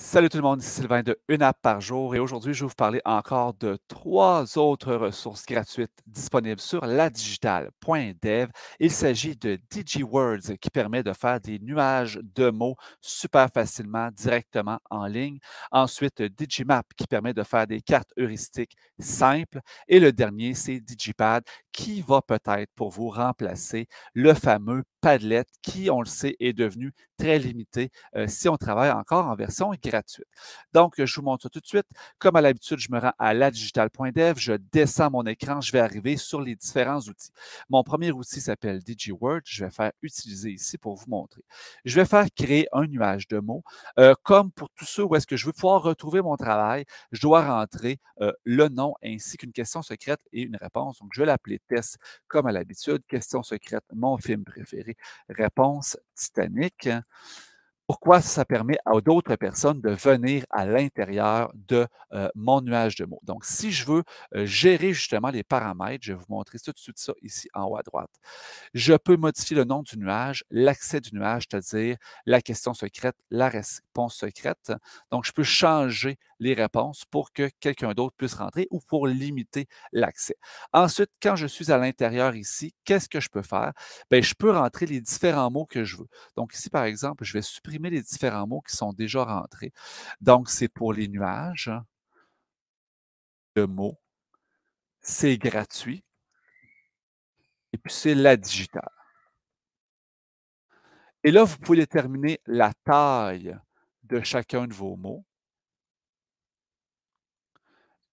Salut tout le monde, c'est Sylvain de Une app par jour et aujourd'hui je vais vous parler encore de trois autres ressources gratuites disponibles sur ladigital.dev. Il s'agit de DigiWords qui permet de faire des nuages de mots super facilement directement en ligne. Ensuite, Digimap qui permet de faire des cartes heuristiques simples. Et le dernier, c'est Digipad qui va peut-être pour vous remplacer le fameux Padlet, qui, on le sait, est devenu très limité euh, si on travaille encore en version gratuite. Donc, je vous montre ça tout de suite. Comme à l'habitude, je me rends à ladigital.dev, je descends mon écran, je vais arriver sur les différents outils. Mon premier outil s'appelle DigiWord, je vais faire utiliser ici pour vous montrer. Je vais faire créer un nuage de mots. Euh, comme pour tous ceux où est-ce que je veux pouvoir retrouver mon travail, je dois rentrer euh, le nom ainsi qu'une question secrète et une réponse. Donc, je vais l'appeler test, comme à l'habitude, question secrète, mon film préféré Réponse Titanic. Pourquoi ça permet à d'autres personnes de venir à l'intérieur de euh, mon nuage de mots? Donc, si je veux euh, gérer justement les paramètres, je vais vous montrer tout de suite ça ici en haut à droite. Je peux modifier le nom du nuage, l'accès du nuage, c'est-à-dire la question secrète, la réponse secrète. Donc, je peux changer les réponses pour que quelqu'un d'autre puisse rentrer ou pour limiter l'accès. Ensuite, quand je suis à l'intérieur ici, qu'est-ce que je peux faire? Bien, je peux rentrer les différents mots que je veux. Donc ici, par exemple, je vais supprimer les différents mots qui sont déjà rentrés. Donc, c'est pour les nuages de mots. C'est gratuit. Et puis, c'est la digitale. Et là, vous pouvez déterminer la taille de chacun de vos mots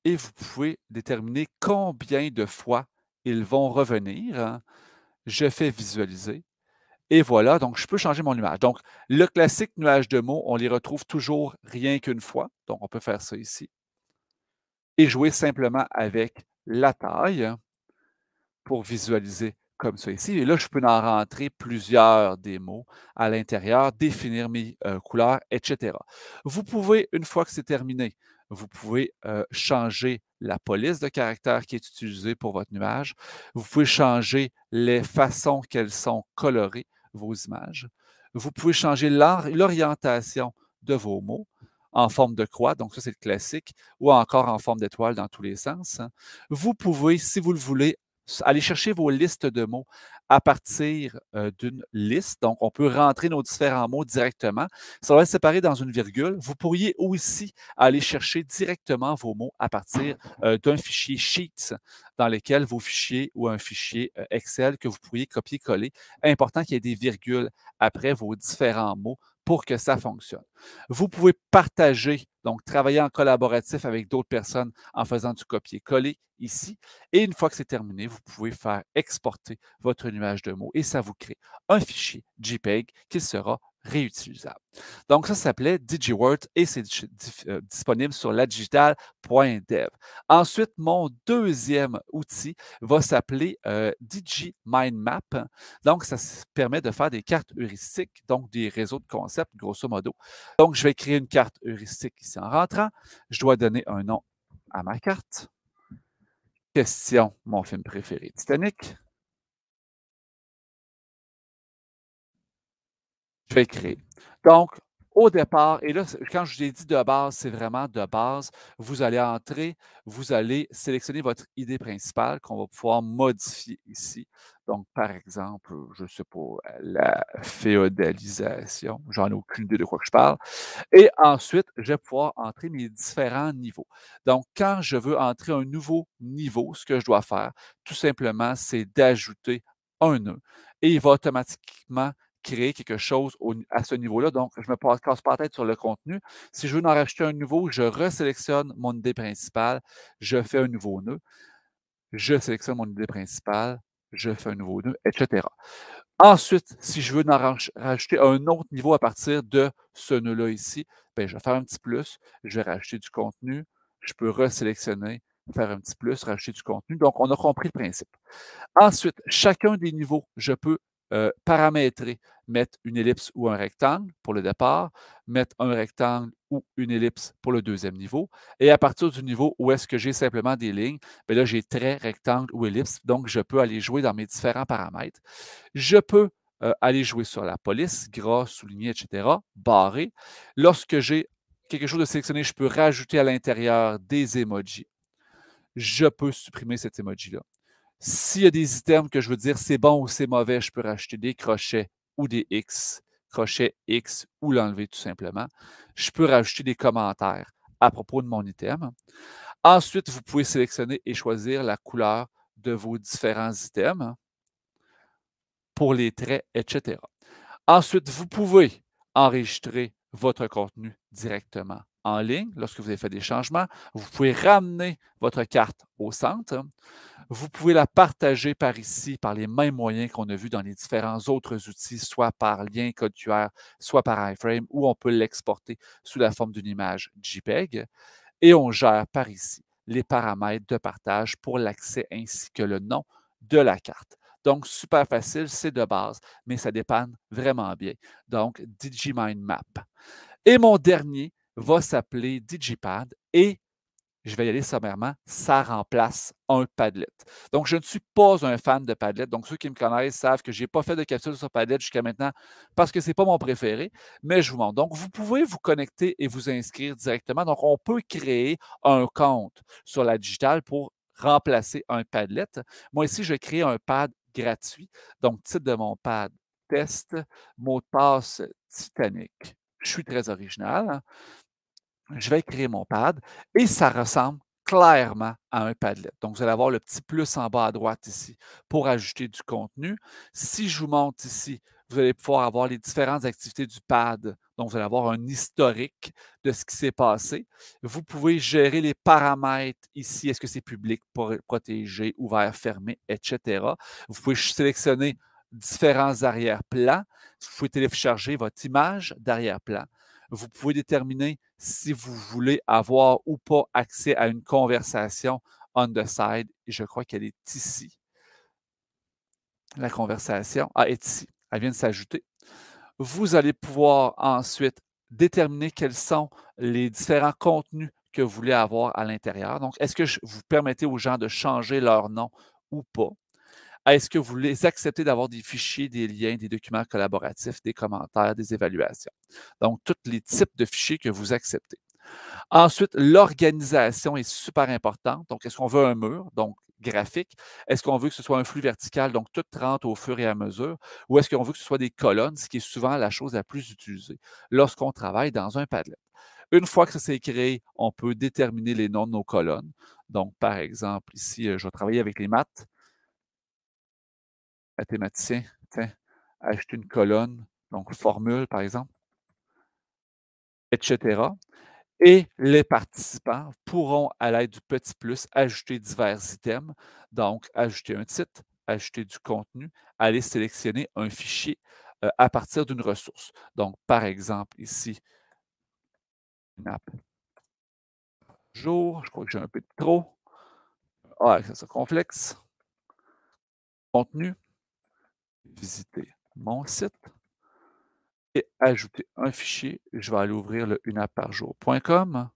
et vous pouvez déterminer combien de fois ils vont revenir. Hein. Je fais visualiser. Et voilà, donc je peux changer mon nuage. Donc, le classique nuage de mots, on les retrouve toujours rien qu'une fois. Donc, on peut faire ça ici. Et jouer simplement avec la taille hein, pour visualiser comme ça ici. Et là, je peux en rentrer plusieurs des mots à l'intérieur, définir mes euh, couleurs, etc. Vous pouvez, une fois que c'est terminé, vous pouvez changer la police de caractère qui est utilisée pour votre nuage. Vous pouvez changer les façons qu'elles sont colorées, vos images. Vous pouvez changer l'orientation de vos mots en forme de croix, donc ça c'est le classique, ou encore en forme d'étoile dans tous les sens. Hein. Vous pouvez, si vous le voulez, aller chercher vos listes de mots à partir d'une liste. Donc, on peut rentrer nos différents mots directement. Ça va être séparé dans une virgule. Vous pourriez aussi aller chercher directement vos mots à partir mmh. d'un fichier Sheets dans lequel vos fichiers ou un fichier Excel que vous pourriez copier-coller. Important qu'il y ait des virgules après vos différents mots pour que ça fonctionne. Vous pouvez partager, donc travailler en collaboratif avec d'autres personnes en faisant du copier-coller ici. Et une fois que c'est terminé, vous pouvez faire exporter votre nuage de mots et ça vous crée un fichier JPEG qui sera réutilisable. Donc, ça s'appelait DigiWord et c'est euh, disponible sur ladigital.dev. Ensuite, mon deuxième outil va s'appeler euh, DigiMindMap. Donc, ça permet de faire des cartes heuristiques, donc des réseaux de concepts, grosso modo. Donc, je vais créer une carte heuristique ici en rentrant. Je dois donner un nom à ma carte. Question, mon film préféré, Titanic. je vais créer. Donc, au départ, et là, quand je vous ai dit de base, c'est vraiment de base, vous allez entrer, vous allez sélectionner votre idée principale qu'on va pouvoir modifier ici. Donc, par exemple, je ne sais pas, la féodalisation, j'en ai aucune idée de quoi que je parle. Et ensuite, je vais pouvoir entrer mes différents niveaux. Donc, quand je veux entrer un nouveau niveau, ce que je dois faire, tout simplement, c'est d'ajouter un nœud. Et il va automatiquement créer quelque chose à ce niveau-là. Donc, je ne me casse pas la tête sur le contenu. Si je veux en rajouter un nouveau, je resélectionne mon idée principale, je fais un nouveau nœud, je sélectionne mon idée principale, je fais un nouveau nœud, etc. Ensuite, si je veux en racheter un autre niveau à partir de ce nœud-là ici, ben, je vais faire un petit plus, je vais rajouter du contenu, je peux resélectionner, faire un petit plus, racheter du contenu. Donc, on a compris le principe. Ensuite, chacun des niveaux, je peux euh, paramétrer, mettre une ellipse ou un rectangle pour le départ, mettre un rectangle ou une ellipse pour le deuxième niveau. Et à partir du niveau où est-ce que j'ai simplement des lignes, bien là, j'ai trait, rectangle ou ellipse. Donc, je peux aller jouer dans mes différents paramètres. Je peux euh, aller jouer sur la police, gras, souligné, etc., barré. Lorsque j'ai quelque chose de sélectionné, je peux rajouter à l'intérieur des emojis. Je peux supprimer cet emoji-là. S'il y a des items que je veux dire c'est bon ou c'est mauvais, je peux rajouter des crochets ou des X, crochet X ou l'enlever tout simplement. Je peux rajouter des commentaires à propos de mon item. Ensuite, vous pouvez sélectionner et choisir la couleur de vos différents items pour les traits, etc. Ensuite, vous pouvez enregistrer votre contenu directement en ligne, lorsque vous avez fait des changements, vous pouvez ramener votre carte au centre. Vous pouvez la partager par ici, par les mêmes moyens qu'on a vus dans les différents autres outils, soit par lien code QR, soit par iframe, ou on peut l'exporter sous la forme d'une image JPEG. Et on gère par ici les paramètres de partage pour l'accès ainsi que le nom de la carte. Donc, super facile, c'est de base, mais ça dépanne vraiment bien. Donc, DigiMind Map. Et mon dernier va s'appeler DigiPad et je vais y aller sommairement, ça remplace un Padlet. Donc, je ne suis pas un fan de Padlet. Donc, ceux qui me connaissent savent que je n'ai pas fait de capsule sur Padlet jusqu'à maintenant parce que ce n'est pas mon préféré, mais je vous montre. Donc, vous pouvez vous connecter et vous inscrire directement. Donc, on peut créer un compte sur la digitale pour remplacer un Padlet. Moi, ici, je crée un pad gratuit. Donc, titre de mon pad, test, mot de passe Titanic. Je suis très original. Hein je vais créer mon pad et ça ressemble clairement à un Padlet. Donc, vous allez avoir le petit plus en bas à droite ici pour ajouter du contenu. Si je vous monte ici, vous allez pouvoir avoir les différentes activités du pad. Donc, vous allez avoir un historique de ce qui s'est passé. Vous pouvez gérer les paramètres ici. Est-ce que c'est public, protégé, ouvert, fermé, etc. Vous pouvez sélectionner différents arrière-plans. Vous pouvez télécharger votre image d'arrière-plan vous pouvez déterminer si vous voulez avoir ou pas accès à une conversation on the side. je crois qu'elle est ici. La conversation ah, est ici. Elle vient de s'ajouter. Vous allez pouvoir ensuite déterminer quels sont les différents contenus que vous voulez avoir à l'intérieur. Donc, est-ce que vous permettez aux gens de changer leur nom ou pas? Est-ce que vous voulez accepter d'avoir des fichiers, des liens, des documents collaboratifs, des commentaires, des évaluations? Donc, tous les types de fichiers que vous acceptez. Ensuite, l'organisation est super importante. Donc, est-ce qu'on veut un mur? Donc, graphique. Est-ce qu'on veut que ce soit un flux vertical, donc tout rentre au fur et à mesure, ou est-ce qu'on veut que ce soit des colonnes, ce qui est souvent la chose la plus utilisée lorsqu'on travaille dans un Padlet? Une fois que ça s'est créé, on peut déterminer les noms de nos colonnes. Donc, par exemple, ici, euh, je vais travailler avec les maths mathématicien, acheter une colonne, donc formule par exemple, etc. Et les participants pourront, à l'aide du petit plus, ajouter divers items, donc ajouter un titre, ajouter du contenu, aller sélectionner un fichier euh, à partir d'une ressource. Donc, par exemple, ici, une app jour, je crois que j'ai un peu de trop. Ah, ça, c'est complexe. Contenu visiter mon site et ajouter un fichier. Je vais aller ouvrir le unaparjour.com.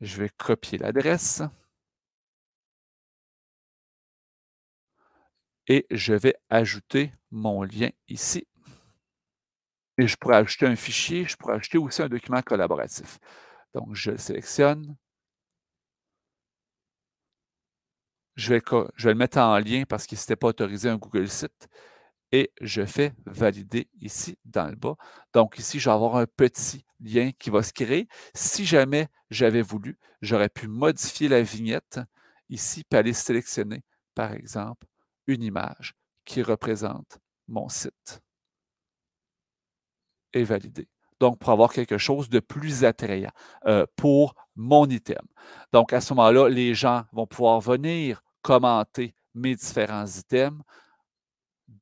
Je vais copier l'adresse. Et je vais ajouter mon lien ici. Et je pourrais ajouter un fichier, je pourrais ajouter aussi un document collaboratif. Donc, je le sélectionne. Je vais, je vais le mettre en lien parce qu'il n'était pas autorisé un Google Site et je fais valider ici dans le bas. Donc ici, je vais avoir un petit lien qui va se créer. Si jamais j'avais voulu, j'aurais pu modifier la vignette ici, et aller sélectionner, par exemple, une image qui représente mon site et valider. Donc, pour avoir quelque chose de plus attrayant euh, pour mon item. Donc, à ce moment-là, les gens vont pouvoir venir commenter mes différents items,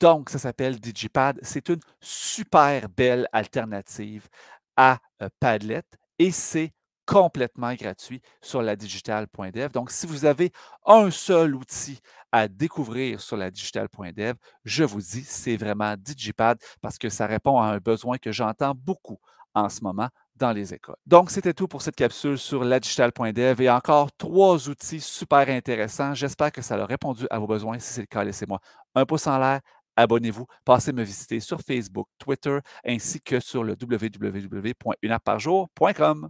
donc, ça s'appelle DigiPad. C'est une super belle alternative à euh, Padlet et c'est complètement gratuit sur la digital.dev. Donc, si vous avez un seul outil à découvrir sur la digital.dev, je vous dis, c'est vraiment Digipad parce que ça répond à un besoin que j'entends beaucoup en ce moment dans les écoles. Donc, c'était tout pour cette capsule sur la digital.dev et encore trois outils super intéressants. J'espère que ça a répondu à vos besoins. Si c'est le cas, laissez-moi un pouce en l'air, abonnez-vous, passez me visiter sur Facebook, Twitter, ainsi que sur le www.unaparjour.com.